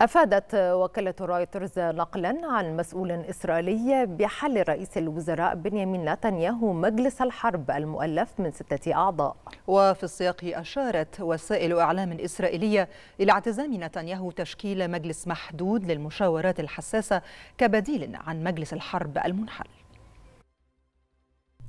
أفادت وكالة رويترز نقلا عن مسؤول إسرائيلي بحل رئيس الوزراء بنيامين نتنياهو مجلس الحرب المؤلف من ستة أعضاء وفي السياق أشارت وسائل إعلام إسرائيلية إلى اعتزام نتنياهو تشكيل مجلس محدود للمشاورات الحساسة كبديل عن مجلس الحرب المنحل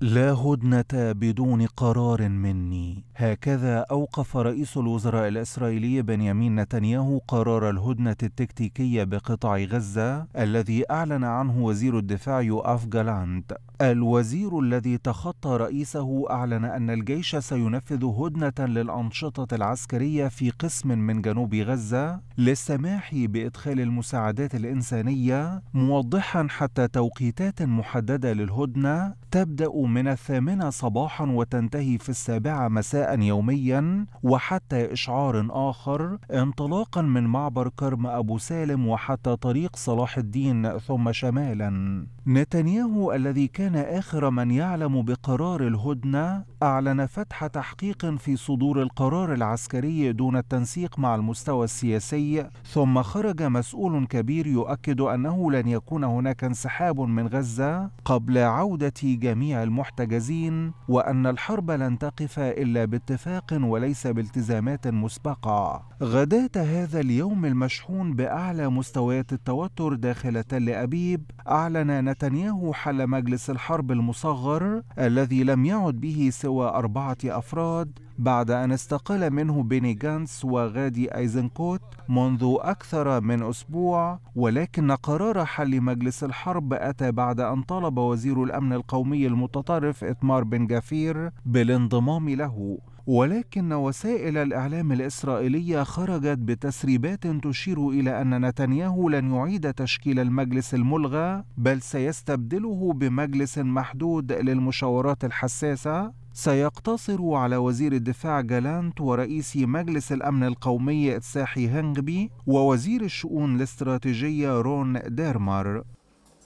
لا هدنة بدون قرار مني هكذا أوقف رئيس الوزراء الإسرائيلي بنيامين نتنياهو قرار الهدنة التكتيكية بقطاع غزة الذي أعلن عنه وزير الدفاع يوآف جالاند الوزير الذي تخطى رئيسه أعلن أن الجيش سينفذ هدنة للأنشطة العسكرية في قسم من جنوب غزة للسماح بإدخال المساعدات الإنسانية موضحا حتى توقيتات محددة للهدنة تبدأ من الثامنة صباحا وتنتهي في السابعة مساء يوميا وحتى إشعار آخر انطلاقا من معبر كرم أبو سالم وحتى طريق صلاح الدين ثم شمالا نتنياهو الذي كان آخر من يعلم بقرار الهدنة أعلن فتح تحقيق في صدور القرار العسكري دون التنسيق مع المستوى السياسي ثم خرج مسؤول كبير يؤكد أنه لن يكون هناك انسحاب من غزة قبل عودة جميع المسلمين المحتجزين وأن الحرب لن تقف إلا باتفاق وليس بالتزامات مسبقة. غداة هذا اليوم المشحون بأعلى مستويات التوتر داخل تل أبيب أعلن نتنياهو حل مجلس الحرب المصغر الذي لم يعد به سوى أربعة أفراد بعد أن استقال منه بيني جانس وغادي أيزنكوت منذ أكثر من أسبوع ولكن قرار حل مجلس الحرب أتى بعد أن طلب وزير الأمن القومي المتطرف إتمار بن جافير بالانضمام له ولكن وسائل الإعلام الإسرائيلية خرجت بتسريبات تشير إلى أن نتنياهو لن يعيد تشكيل المجلس الملغى بل سيستبدله بمجلس محدود للمشاورات الحساسة سيقتصر على وزير الدفاع جالانت ورئيس مجلس الأمن القومي إتساحي هنغبي ووزير الشؤون الاستراتيجية رون ديرمر